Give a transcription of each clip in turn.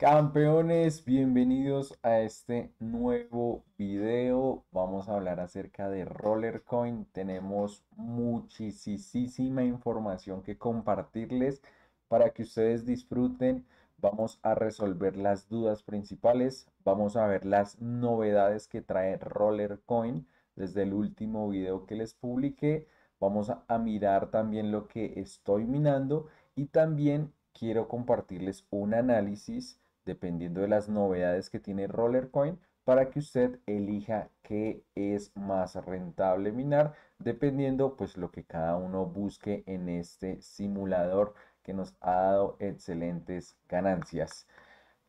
Campeones, bienvenidos a este nuevo video. Vamos a hablar acerca de Rollercoin. Tenemos muchísima información que compartirles para que ustedes disfruten. Vamos a resolver las dudas principales. Vamos a ver las novedades que trae Rollercoin desde el último video que les publiqué. Vamos a mirar también lo que estoy minando y también quiero compartirles un análisis dependiendo de las novedades que tiene Rollercoin para que usted elija qué es más rentable minar dependiendo pues lo que cada uno busque en este simulador que nos ha dado excelentes ganancias.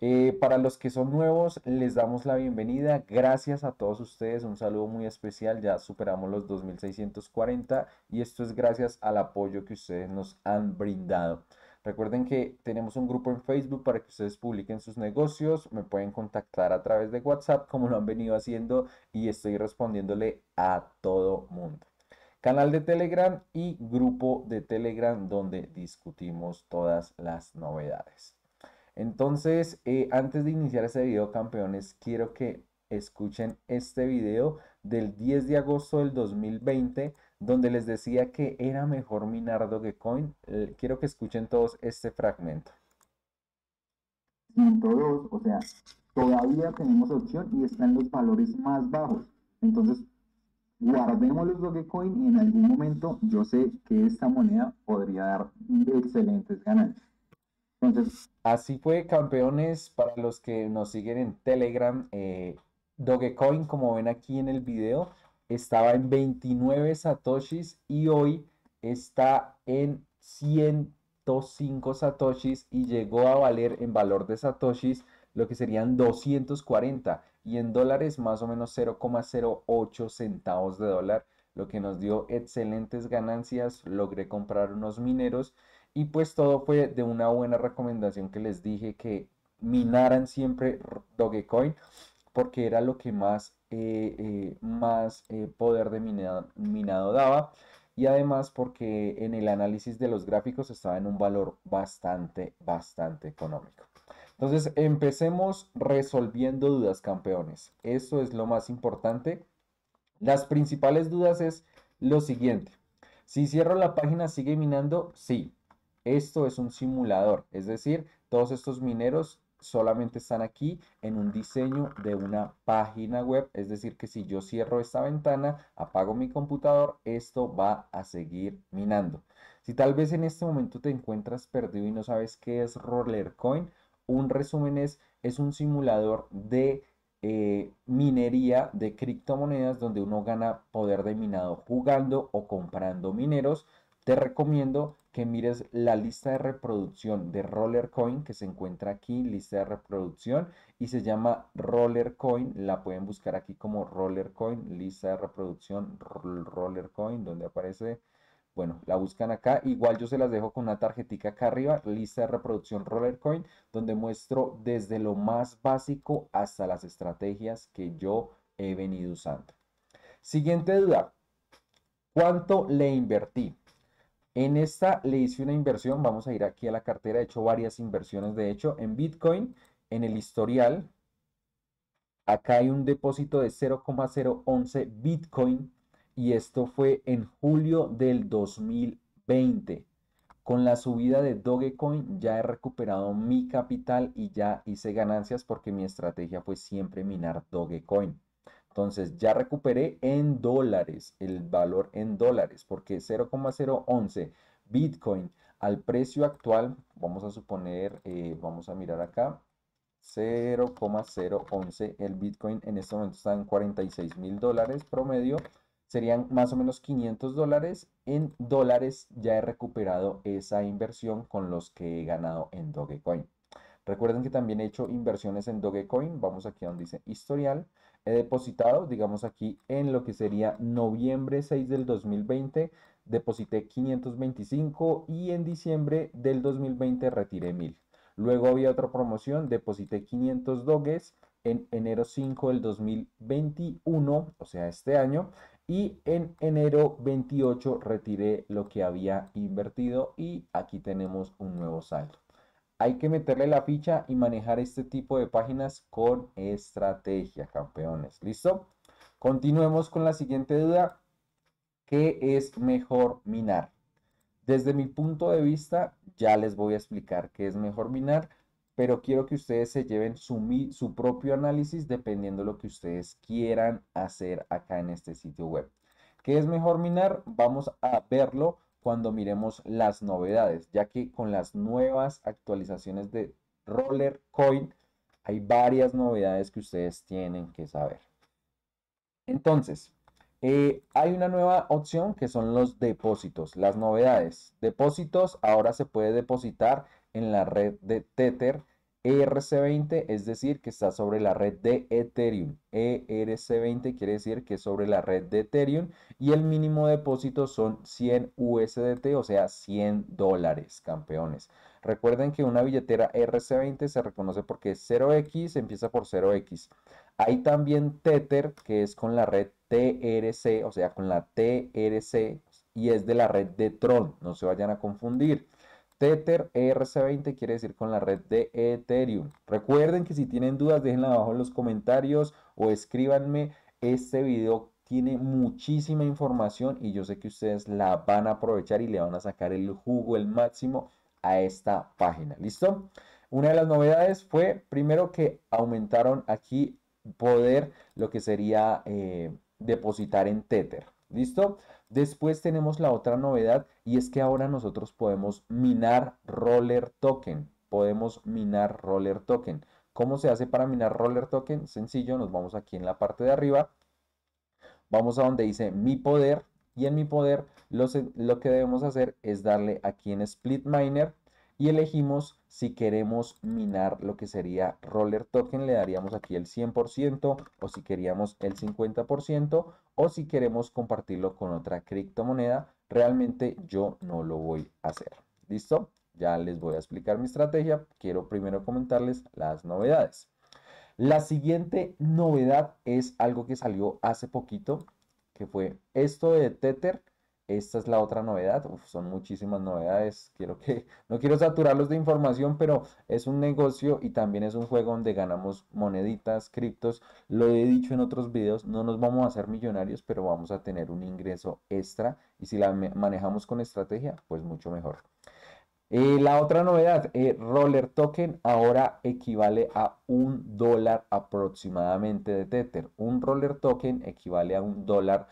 Eh, para los que son nuevos, les damos la bienvenida. Gracias a todos ustedes. Un saludo muy especial. Ya superamos los 2640 y esto es gracias al apoyo que ustedes nos han brindado. Recuerden que tenemos un grupo en Facebook para que ustedes publiquen sus negocios. Me pueden contactar a través de WhatsApp como lo han venido haciendo y estoy respondiéndole a todo mundo. Canal de Telegram y grupo de Telegram donde discutimos todas las novedades. Entonces, eh, antes de iniciar este video, campeones, quiero que escuchen este video del 10 de agosto del 2020 donde les decía que era mejor minar Dogecoin. Eh, quiero que escuchen todos este fragmento. 102, o sea, todavía tenemos opción y están los valores más bajos. Entonces, guardemos los Dogecoin y en algún momento yo sé que esta moneda podría dar excelentes ganancias. Entonces, Así fue, campeones, para los que nos siguen en Telegram, eh, Dogecoin, como ven aquí en el video, estaba en 29 satoshis y hoy está en 105 satoshis y llegó a valer en valor de satoshis lo que serían 240 y en dólares más o menos 0,08 centavos de dólar, lo que nos dio excelentes ganancias, logré comprar unos mineros y pues todo fue de una buena recomendación que les dije que minaran siempre Dogecoin porque era lo que más eh, eh, más eh, poder de minado, daba y además porque en el análisis de los gráficos estaba en un valor bastante, bastante económico. Entonces empecemos resolviendo dudas campeones. Eso es lo más importante. Las principales dudas es lo siguiente. Si cierro la página, ¿sigue minando? Sí. Esto es un simulador, es decir, todos estos mineros solamente están aquí en un diseño de una página web. Es decir, que si yo cierro esta ventana, apago mi computador, esto va a seguir minando. Si tal vez en este momento te encuentras perdido y no sabes qué es Rollercoin, un resumen es, es un simulador de eh, minería de criptomonedas donde uno gana poder de minado jugando o comprando mineros. Te recomiendo que mires la lista de reproducción de Rollercoin que se encuentra aquí, lista de reproducción y se llama Rollercoin, la pueden buscar aquí como Rollercoin, lista de reproducción Rollercoin, donde aparece, bueno, la buscan acá, igual yo se las dejo con una tarjetita acá arriba, lista de reproducción Rollercoin, donde muestro desde lo más básico hasta las estrategias que yo he venido usando. Siguiente duda, ¿cuánto le invertí? En esta le hice una inversión, vamos a ir aquí a la cartera, he hecho varias inversiones de hecho en Bitcoin, en el historial, acá hay un depósito de 0,011 Bitcoin y esto fue en julio del 2020. Con la subida de Dogecoin ya he recuperado mi capital y ya hice ganancias porque mi estrategia fue siempre minar Dogecoin. Entonces ya recuperé en dólares el valor en dólares porque 0,011 Bitcoin al precio actual, vamos a suponer, eh, vamos a mirar acá, 0,011 el Bitcoin en este momento está en 46 mil dólares promedio, serían más o menos 500 dólares. En dólares ya he recuperado esa inversión con los que he ganado en Dogecoin. Recuerden que también he hecho inversiones en Dogecoin. Vamos aquí a donde dice historial he depositado, digamos aquí en lo que sería noviembre 6 del 2020, deposité 525 y en diciembre del 2020 retiré 1000. Luego había otra promoción, deposité 500 dogues en enero 5 del 2021, o sea, este año, y en enero 28 retiré lo que había invertido y aquí tenemos un nuevo saldo hay que meterle la ficha y manejar este tipo de páginas con estrategia, campeones. ¿Listo? Continuemos con la siguiente duda. ¿Qué es mejor minar? Desde mi punto de vista, ya les voy a explicar qué es mejor minar, pero quiero que ustedes se lleven su, su propio análisis dependiendo de lo que ustedes quieran hacer acá en este sitio web. ¿Qué es mejor minar? Vamos a verlo cuando miremos las novedades, ya que con las nuevas actualizaciones de Roller Coin hay varias novedades que ustedes tienen que saber. Entonces, eh, hay una nueva opción que son los depósitos, las novedades. Depósitos ahora se puede depositar en la red de Tether ERC20 es decir que está sobre la red de Ethereum. ERC20 quiere decir que es sobre la red de Ethereum y el mínimo depósito son 100 USDT, o sea 100 dólares, campeones. Recuerden que una billetera ERC20 se reconoce porque es 0x, empieza por 0x. Hay también Tether que es con la red TRC, o sea con la TRC y es de la red de Tron, no se vayan a confundir. Tether ERC20 quiere decir con la red de Ethereum. Recuerden que si tienen dudas, déjenla abajo en los comentarios o escríbanme. Este video tiene muchísima información y yo sé que ustedes la van a aprovechar y le van a sacar el jugo, el máximo a esta página. ¿Listo? Una de las novedades fue, primero, que aumentaron aquí poder lo que sería eh, depositar en Tether. ¿Listo? Después tenemos la otra novedad y es que ahora nosotros podemos minar roller token. Podemos minar roller token. ¿Cómo se hace para minar roller token? Sencillo, nos vamos aquí en la parte de arriba. Vamos a donde dice mi poder y en mi poder lo, lo que debemos hacer es darle aquí en split miner y elegimos si queremos minar lo que sería roller token le daríamos aquí el 100% o si queríamos el 50% o si queremos compartirlo con otra criptomoneda realmente yo no lo voy a hacer listo ya les voy a explicar mi estrategia quiero primero comentarles las novedades la siguiente novedad es algo que salió hace poquito que fue esto de tether esta es la otra novedad. son muchísimas novedades. Quiero que, no quiero saturarlos de información, pero es un negocio y también es un juego donde ganamos moneditas, criptos. Lo he dicho en otros videos, no nos vamos a hacer millonarios, pero vamos a tener un ingreso extra. Y si la manejamos con estrategia, pues mucho mejor. Eh, la otra novedad, eh, Roller Token ahora equivale a un dólar aproximadamente de Tether. Un Roller Token equivale a un dólar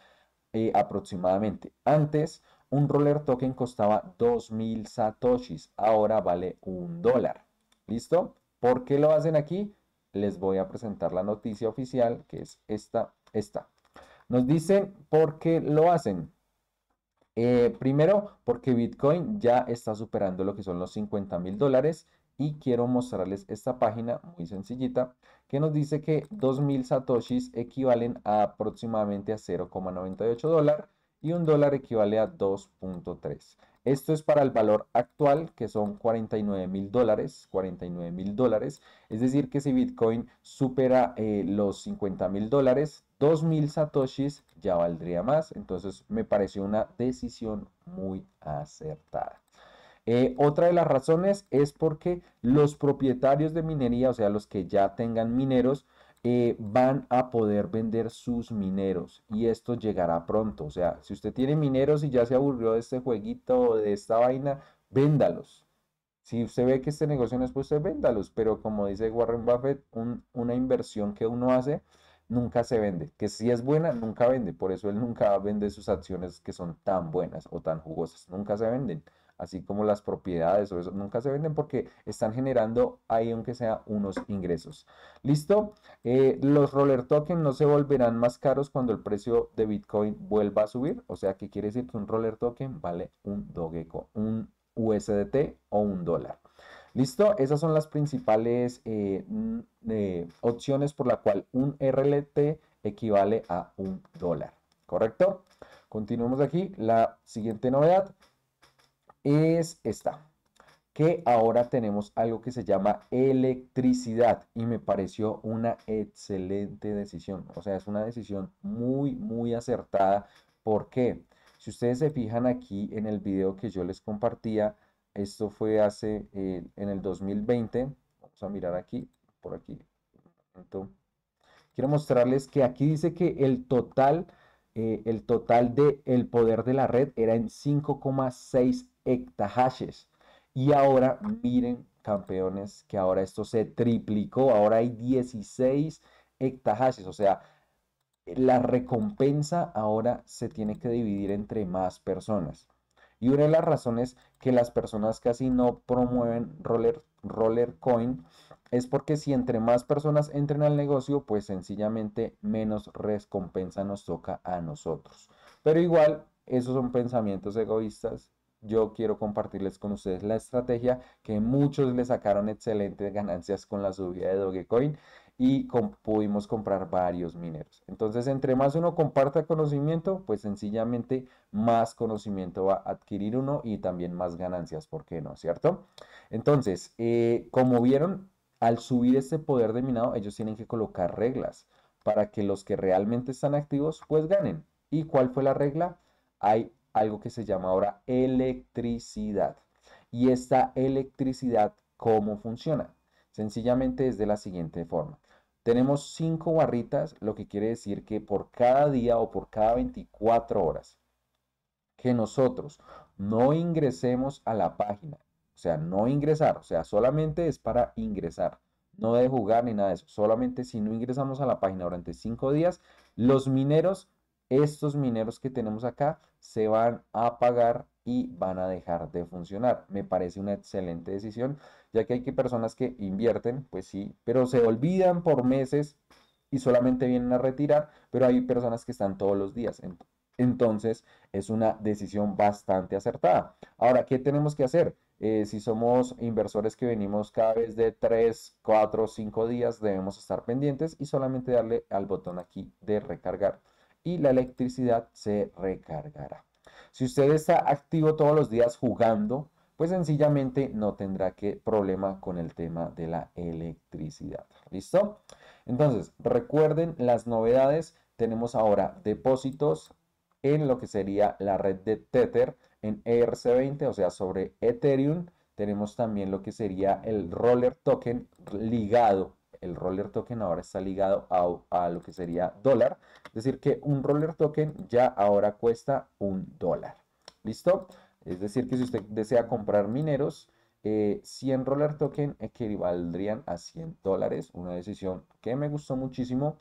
eh, aproximadamente. Antes, un roller token costaba mil satoshis, ahora vale un dólar. ¿Listo? porque lo hacen aquí? Les voy a presentar la noticia oficial, que es esta, esta. Nos dicen por qué lo hacen. Eh, primero, porque Bitcoin ya está superando lo que son los 50 mil dólares y quiero mostrarles esta página muy sencillita que nos dice que 2000 satoshis equivalen a aproximadamente a 0,98 dólares y un dólar equivale a 2.3. Esto es para el valor actual que son 49 mil dólares, 49 mil dólares. Es decir que si Bitcoin supera eh, los 50 mil dólares, 2000 satoshis ya valdría más. Entonces me pareció una decisión muy acertada. Eh, otra de las razones es porque los propietarios de minería, o sea, los que ya tengan mineros, eh, van a poder vender sus mineros y esto llegará pronto. O sea, si usted tiene mineros y ya se aburrió de este jueguito de esta vaina, véndalos. Si usted ve que este negocio no es posible, pues, véndalos. Pero como dice Warren Buffett, una inversión que uno hace nunca se vende. Que si es buena, nunca vende. Por eso él nunca vende sus acciones que son tan buenas o tan jugosas. Nunca se venden así como las propiedades o eso, nunca se venden porque están generando ahí aunque sea unos ingresos. ¿Listo? Eh, los roller token no se volverán más caros cuando el precio de Bitcoin vuelva a subir, o sea que quiere decir que un roller token vale un dogeco, un USDT o un dólar. ¿Listo? Esas son las principales eh, eh, opciones por la cual un RLT equivale a un dólar. ¿Correcto? Continuemos aquí. La siguiente novedad es esta que ahora tenemos algo que se llama electricidad y me pareció una excelente decisión. O sea, es una decisión muy, muy acertada. ¿Por qué? Si ustedes se fijan aquí en el video que yo les compartía, esto fue hace eh, en el 2020. Vamos a mirar aquí, por aquí. quiero mostrarles que aquí dice que el total, eh, el total del poder de la red era en 5,6 Hectahashes Y ahora miren, mm. campeones, que ahora esto se triplicó, ahora hay 16 hectahashes o sea, la recompensa ahora se tiene que dividir entre más personas. Y una de las razones que las personas casi no promueven roller, roller coin es porque si entre más personas entren al negocio, pues sencillamente menos recompensa nos toca a nosotros. Pero igual, esos son pensamientos egoístas yo quiero compartirles con ustedes la estrategia que muchos le sacaron excelentes ganancias con la subida de Dogecoin y pudimos comprar varios mineros. Entonces, entre más uno comparta conocimiento, pues sencillamente más conocimiento va a adquirir uno y también más ganancias, ¿por qué no? ¿Cierto? Entonces, eh, como vieron, al subir este poder de minado, ellos tienen que colocar reglas para que los que realmente están activos, pues ganen. ¿Y cuál fue la regla? Hay algo que se llama ahora electricidad. Y esta electricidad, ¿cómo funciona? Sencillamente es de la siguiente forma. Tenemos cinco barritas, lo que quiere decir que por cada día o por cada 24 horas que nosotros no ingresemos a la página, o sea, no ingresar, o sea, solamente es para ingresar, no de jugar ni nada de eso, solamente si no ingresamos a la página durante cinco días, los mineros estos mineros que tenemos acá se van a pagar y van a dejar de funcionar. Me parece una excelente decisión, ya que hay que personas que invierten, pues sí, pero se olvidan por meses y solamente vienen a retirar, pero hay personas que están todos los días. Entonces es una decisión bastante acertada. Ahora, ¿qué tenemos que hacer? Eh, si somos inversores que venimos cada vez de 3, 4, 5 días, debemos estar pendientes y solamente darle al botón aquí de recargar la electricidad se recargará. Si usted está activo todos los días jugando, pues sencillamente no tendrá que problema con el tema de la electricidad. ¿Listo? Entonces, recuerden las novedades. Tenemos ahora depósitos en lo que sería la red de Tether en ERC20, o sea, sobre Ethereum. Tenemos también lo que sería el roller token ligado el roller token ahora está ligado a, lo que sería dólar. Es decir, que un roller token ya ahora cuesta un dólar. ¿Listo? Es decir, que si usted desea comprar mineros, 100 eh, roller token equivaldrían a 100 dólares. Una decisión que me gustó muchísimo.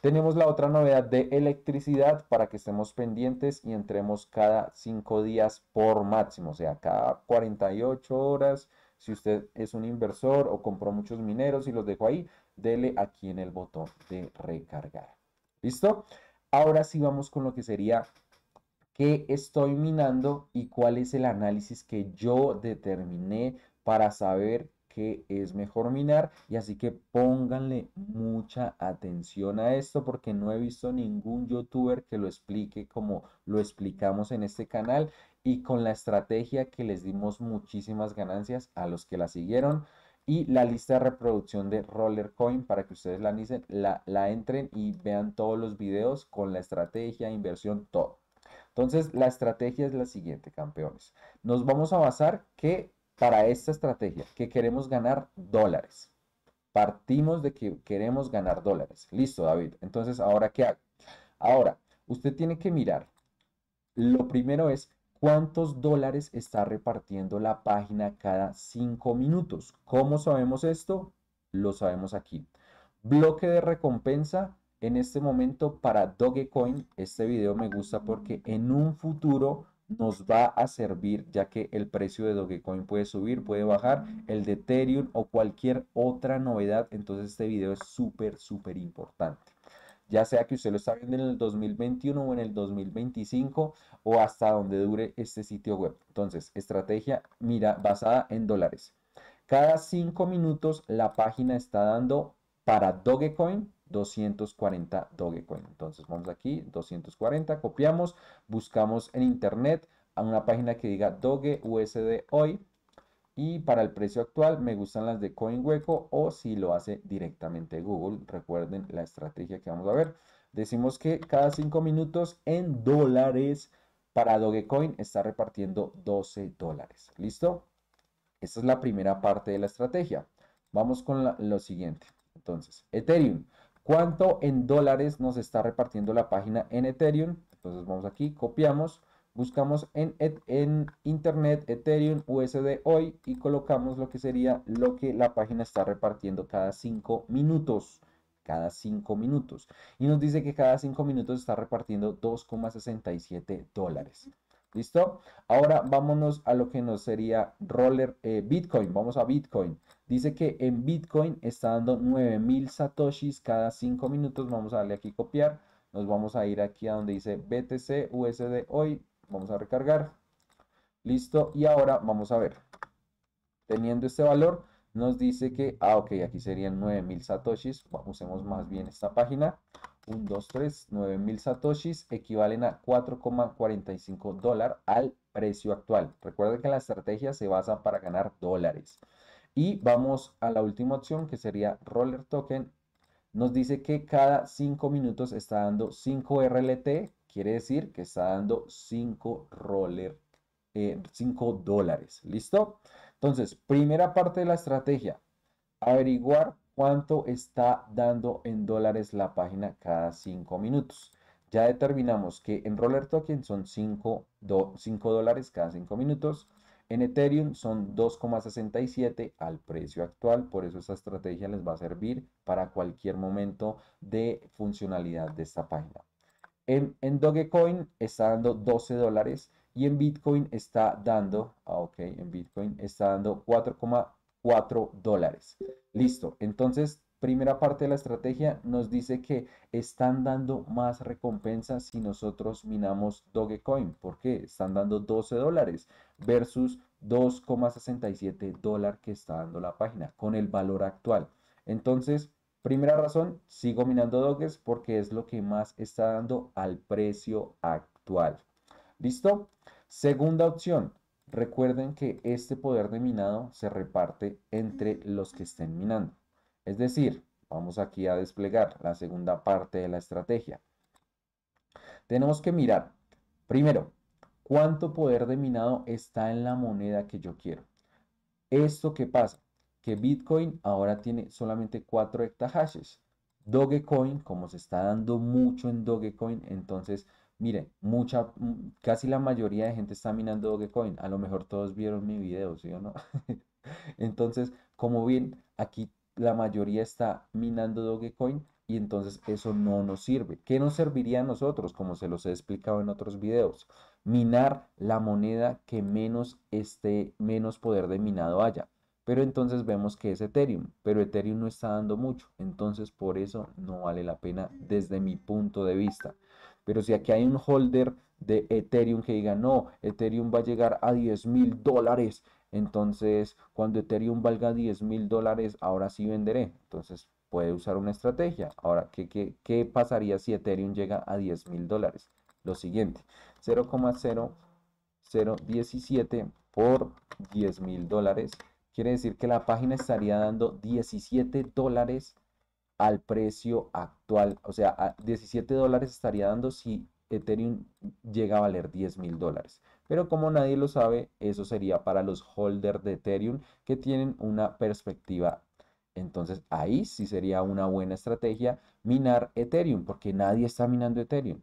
Tenemos la otra novedad de electricidad para que estemos pendientes y entremos cada 5 días por máximo, o sea, cada 48 horas, si usted es un inversor o compró muchos mineros y los dejó ahí, dele aquí en el botón de recargar. ¿Listo? Ahora sí vamos con lo que sería qué estoy minando y cuál es el análisis que yo determiné para saber qué es mejor minar y así que pónganle mucha atención a esto porque no he visto ningún youtuber que lo explique como lo explicamos en este canal y con la estrategia que les dimos muchísimas ganancias a los que la siguieron y la lista de reproducción de Rollercoin para que ustedes la, la, la entren y vean todos los videos con la estrategia, inversión, todo. Entonces la estrategia es la siguiente, campeones. Nos vamos a basar que para esta estrategia, que queremos ganar dólares. Partimos de que queremos ganar dólares. Listo, David. Entonces, ¿ahora qué hago? Ahora, usted tiene que mirar. Lo primero es cuántos dólares está repartiendo la página cada cinco minutos. ¿Cómo sabemos esto? Lo sabemos aquí. Bloque de recompensa en este momento para Dogecoin. Este video me gusta porque en un futuro nos va a servir ya que el precio de Dogecoin puede subir, puede bajar, el de Ethereum o cualquier otra novedad. Entonces este video es súper, súper importante ya sea que usted lo está viendo en el 2021 o en el 2025 o hasta donde dure este sitio web. Entonces, estrategia mira basada en dólares. Cada 5 minutos la página está dando para Dogecoin 240 Dogecoin. Entonces vamos aquí, 240, copiamos, buscamos en internet a una página que diga Doge USD hoy y para el precio actual me gustan las de CoinWeco o si lo hace directamente Google. Recuerden la estrategia que vamos a ver. Decimos que cada cinco minutos en dólares para Dogecoin está repartiendo 12 dólares. ¿Listo? Esta es la primera parte de la estrategia. Vamos con lo siguiente. Entonces, Ethereum. ¿Cuánto en dólares nos está repartiendo la página en Ethereum? Entonces vamos aquí, copiamos buscamos en, en, internet Ethereum USD hoy y colocamos lo que sería lo que la página está repartiendo cada 5 minutos. Cada 5 minutos. Y nos dice que cada 5 minutos está repartiendo 2,67 dólares. ¿Listo? Ahora vámonos a lo que nos sería Roller eh, Bitcoin. Vamos a Bitcoin. Dice que en Bitcoin está dando 9000 satoshis cada 5 minutos. Vamos a darle aquí copiar. Nos vamos a ir aquí a donde dice BTC USD hoy Vamos a recargar. Listo. Y ahora vamos a ver. Teniendo este valor, nos dice que, ah, ok, aquí serían 9000 satoshis. Usemos más bien esta página. 1, 2, 3, 9000 satoshis equivalen a 4,45 dólares al precio actual. Recuerda que la estrategia se basa para ganar dólares. Y vamos a la última opción que sería Roller Token. Nos dice que cada 5 minutos está dando 5 RLT Quiere decir que está dando 5 roller, eh, dólares. ¿Listo? Entonces, primera parte de la estrategia. Averiguar cuánto está dando en dólares la página cada 5 minutos. Ya determinamos que en Roller Token son 5, dólares cada 5 minutos. En Ethereum son 2,67 al precio actual, por eso esa estrategia les va a servir para cualquier momento de funcionalidad de esta página. En, Dogecoin está dando 12 dólares y en Bitcoin está dando, ah, ok, en Bitcoin está dando 4,4 dólares. Listo, entonces primera parte de la estrategia nos dice que están dando más recompensas si nosotros minamos Dogecoin. ¿Por qué? Están dando 12 dólares versus 2,67 dólares que está dando la página con el valor actual. Entonces, Primera razón, sigo minando doges porque es lo que más está dando al precio actual. ¿Listo? Segunda opción, recuerden que este poder de minado se reparte entre los que estén minando. Es decir, vamos aquí a desplegar la segunda parte de la estrategia. Tenemos que mirar, primero, cuánto poder de minado está en la moneda que yo quiero. ¿Esto qué pasa? Bitcoin ahora tiene solamente 4 hectahashes. Dogecoin, como se está dando mucho en Dogecoin, entonces, miren, mucha, casi la mayoría de gente está minando Dogecoin. A lo mejor todos vieron mi video, ¿sí o no? entonces, como bien, aquí la mayoría está minando Dogecoin y entonces eso no nos sirve. ¿Qué nos serviría a nosotros? Como se los he explicado en otros videos, minar la moneda que menos este menos poder de minado haya. Pero entonces vemos que es Ethereum, pero Ethereum no está dando mucho, entonces por eso no vale la pena desde mi punto de vista. Pero si aquí hay un holder de Ethereum que diga, no, Ethereum va a llegar a 10 mil dólares, entonces cuando Ethereum valga 10 mil dólares, ahora sí venderé. Entonces puede usar una estrategia. Ahora, ¿qué, qué, pasaría si Ethereum llega a 10 mil dólares? Lo siguiente, 0,0017 por 10 mil dólares Quiere decir que la página estaría dando 17 dólares al precio actual. O sea, 17 dólares estaría dando si Ethereum llega a valer 10 mil dólares. Pero como nadie lo sabe, eso sería para los holders de Ethereum que tienen una perspectiva. Entonces ahí sí sería una buena estrategia minar Ethereum porque nadie está minando Ethereum.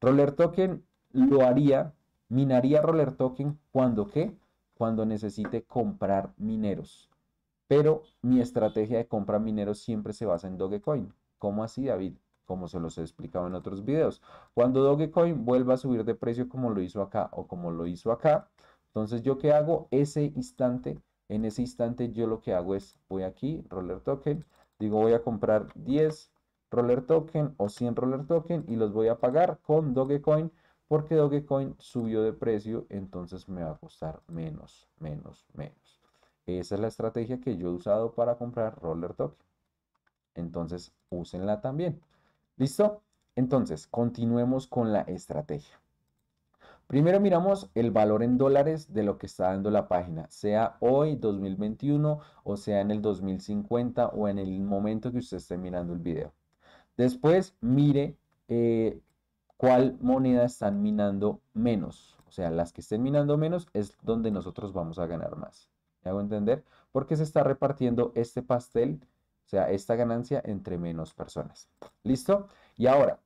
Roller Token lo haría, minaría Roller Token cuando qué? cuando necesite comprar mineros. Pero mi estrategia de compra mineros siempre se basa en Dogecoin. ¿Cómo así, David? Como se los he explicado en otros videos. Cuando Dogecoin vuelva a subir de precio como lo hizo acá o como lo hizo acá, entonces yo qué hago ese instante, en ese instante yo lo que hago es voy aquí, roller token, digo voy a comprar 10 roller token o 100 roller token y los voy a pagar con Dogecoin porque Dogecoin subió de precio, entonces me va a costar menos, menos, menos. Esa es la estrategia que yo he usado para comprar Roller Token. Entonces, úsenla también. ¿Listo? Entonces, continuemos con la estrategia. Primero miramos el valor en dólares de lo que está dando la página, sea hoy 2021 o sea en el 2050 o en el momento que usted esté mirando el video. Después mire eh, cuál moneda están minando menos. O sea, las que estén minando menos es donde nosotros vamos a ganar más. ¿Me hago entender? Porque se está repartiendo este pastel, o sea, esta ganancia entre menos personas. ¿Listo? Y ahora,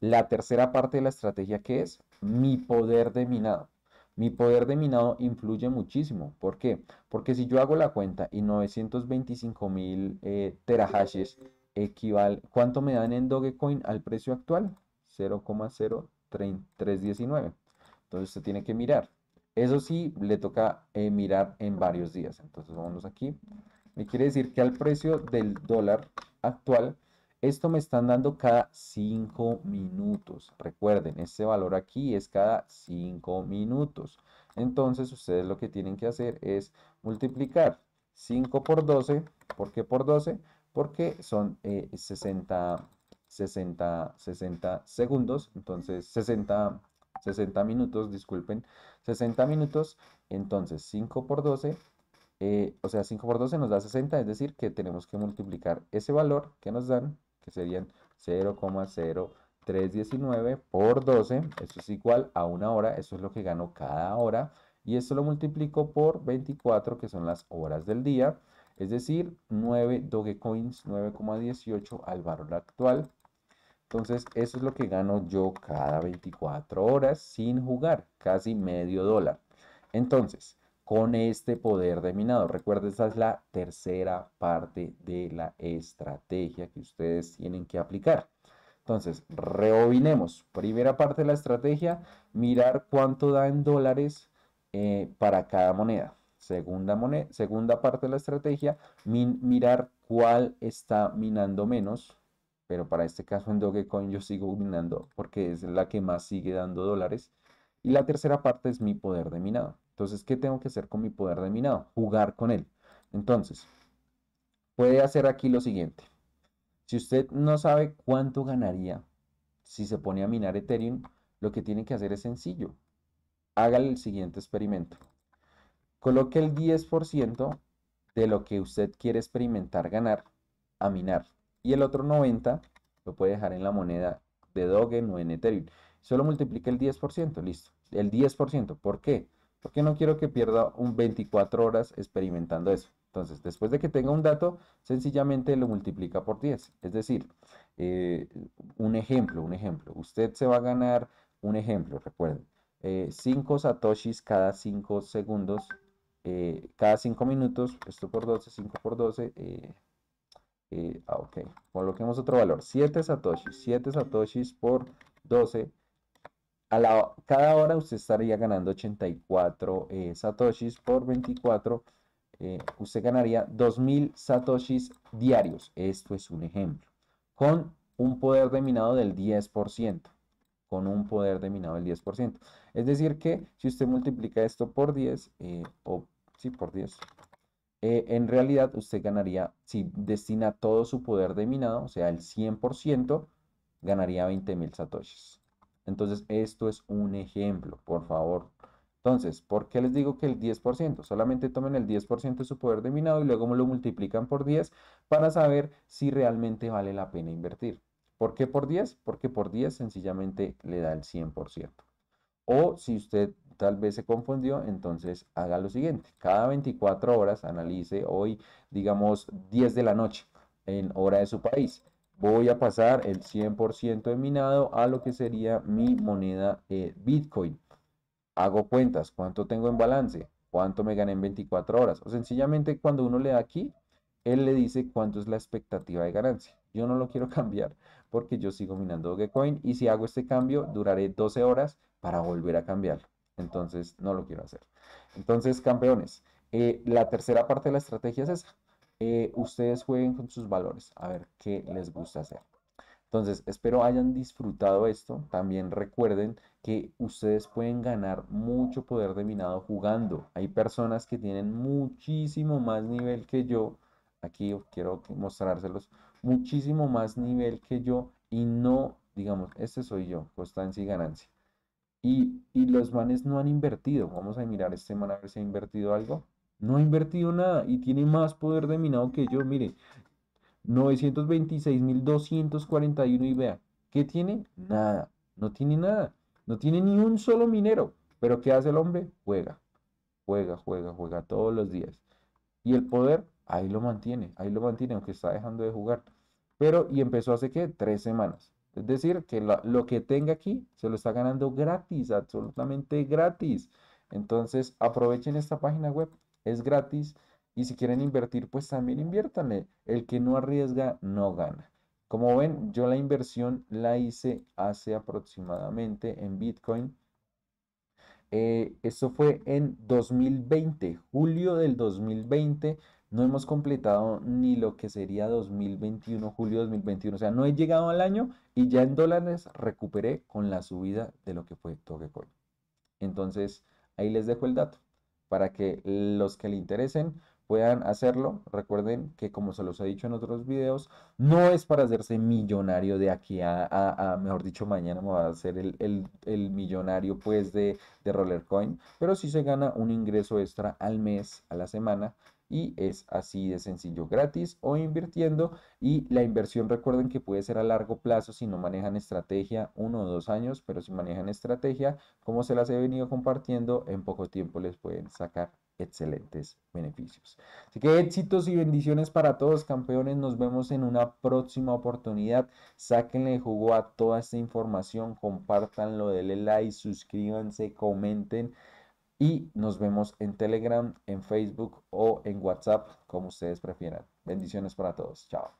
la tercera parte de la estrategia que es mi poder de minado. Mi poder de minado influye muchísimo. ¿Por qué? Porque si yo hago la cuenta y 925 mil eh, terahashes equivale, ¿cuánto me dan en Dogecoin al precio actual? 0,0319. Entonces usted tiene que mirar. Eso sí, le toca eh, mirar en varios días. Entonces vamos aquí. Me quiere decir que al precio del dólar actual, esto me están dando cada 5 minutos. Recuerden, este valor aquí es cada 5 minutos. Entonces ustedes lo que tienen que hacer es multiplicar 5 por 12. ¿Por qué por 12? Porque son eh, 60 60, 60 segundos, entonces 60, 60 minutos, disculpen, 60 minutos, entonces 5 por 12, eh, o sea 5 por 12 nos da 60, es decir que tenemos que multiplicar ese valor que nos dan, que serían 0,0319 por 12, esto es igual a una hora, eso es lo que gano cada hora, y esto lo multiplico por 24, que son las horas del día, es decir, 9 Dogecoins, 9,18 al valor actual, entonces, eso es lo que gano yo cada 24 horas sin jugar, casi medio dólar. Entonces, con este poder de minado, recuerden esa es la tercera parte de la estrategia que ustedes tienen que aplicar. Entonces, reobinemos. Primera parte de la estrategia, mirar cuánto da en dólares eh, para cada moneda. Segunda, moneda, segunda parte de la estrategia, mirar cuál está minando menos pero para este caso en Dogecoin yo sigo minando porque es la que más sigue dando dólares. Y la tercera parte es mi poder de minado. Entonces, ¿qué tengo que hacer con mi poder de minado? Jugar con él. Entonces, puede hacer aquí lo siguiente. Si usted no sabe cuánto ganaría si se pone a minar Ethereum, lo que tiene que hacer es sencillo. Haga el siguiente experimento. Coloque el 10% de lo que usted quiere experimentar ganar a minar y el otro 90 lo puede dejar en la moneda de Doge o en Ethereum. Solo multiplica el 10%, listo. El 10%, ¿por qué? Porque no quiero que pierda un 24 horas experimentando eso. Entonces, después de que tenga un dato, sencillamente lo multiplica por 10. Es decir, eh, un ejemplo, un ejemplo. Usted se va a ganar un ejemplo, recuerden. 5 eh, satoshis cada 5 segundos, eh, cada 5 minutos, esto por 12, 5 por 12, Ah, ok, coloquemos otro valor, 7 satoshis, 7 satoshis por 12. A cada hora usted estaría ganando 84 eh, satoshis por 24. Eh, usted ganaría 2000 satoshis diarios. Esto es un ejemplo. Con un poder de minado del 10%. Con un poder de minado del 10%. Es decir que si usted multiplica esto por 10 eh, o sí, por 10 eh, en realidad usted ganaría, si destina todo su poder de minado, o sea, el 100%, ganaría 20.000 satoshis. Entonces, esto es un ejemplo, por favor. Entonces, ¿por qué les digo que el 10%? Solamente tomen el 10% de su poder de minado y luego lo multiplican por 10 para saber si realmente vale la pena invertir. ¿Por qué por 10? Porque por 10 sencillamente le da el 100%. O si usted tal vez se confundió, entonces haga lo siguiente. Cada 24 horas analice hoy, digamos, 10 de la noche en hora de su país. Voy a pasar el 100% de minado a lo que sería mi moneda eh, Bitcoin. Hago cuentas, cuánto tengo en balance, cuánto me gané en 24 horas. O sencillamente cuando uno le da aquí, él le dice cuánto es la expectativa de ganancia. Yo no lo quiero cambiar porque yo sigo minando Dogecoin y si hago este cambio duraré 12 horas para volver a cambiarlo. Entonces, no lo quiero hacer. Entonces, campeones, eh, la tercera parte de la estrategia es esa. Eh, ustedes jueguen con sus valores, a ver qué les gusta hacer. Entonces, espero hayan disfrutado esto. También recuerden que ustedes pueden ganar mucho poder de minado jugando. Hay personas que tienen muchísimo más nivel que yo. Aquí quiero mostrárselos. Muchísimo más nivel que yo y no, digamos, este soy yo, constancia y ganancia. Y, los manes no han invertido. Vamos a mirar esta semana a ver si ha invertido algo. No ha invertido nada y tiene más poder de minado que yo. Mire, 926.241 y vea, ¿qué tiene? Nada, no tiene nada, no tiene ni un solo minero. Pero ¿qué hace el hombre? Juega, juega, juega, juega todos los días. Y el poder ahí lo mantiene, ahí lo mantiene, aunque está dejando de jugar. Pero, ¿y empezó hace qué? Tres semanas. Es decir, que lo, que tenga aquí se lo está ganando gratis, absolutamente gratis. Entonces, aprovechen esta página web, es gratis. Y si quieren invertir, pues también inviértanle. El que no arriesga, no gana. Como ven, yo la inversión la hice hace aproximadamente en Bitcoin. Eh, eso fue en 2020, julio del 2020. No hemos completado ni lo que sería 2021, julio 2021. O sea, no he llegado al año y ya en dólares recuperé con la subida de lo que fue Togecoin. Entonces, ahí les dejo el dato para que los que le interesen puedan hacerlo. Recuerden que, como se los he dicho en otros videos, no es para hacerse millonario de aquí a, mejor dicho, mañana va a ser el, millonario pues de, de Rollercoin, pero sí se gana un ingreso extra al mes, a la semana, y es así de sencillo, gratis o invirtiendo y la inversión recuerden que puede ser a largo plazo si no manejan estrategia, uno o dos años, pero si manejan estrategia, como se las he venido compartiendo, en poco tiempo les pueden sacar excelentes beneficios. Así que éxitos y bendiciones para todos, campeones. Nos vemos en una próxima oportunidad. Sáquenle jugo a toda esta información, compartanlo, denle like, suscríbanse, comenten. Y nos vemos en Telegram, en Facebook o en WhatsApp, como ustedes prefieran. Bendiciones para todos. Chao.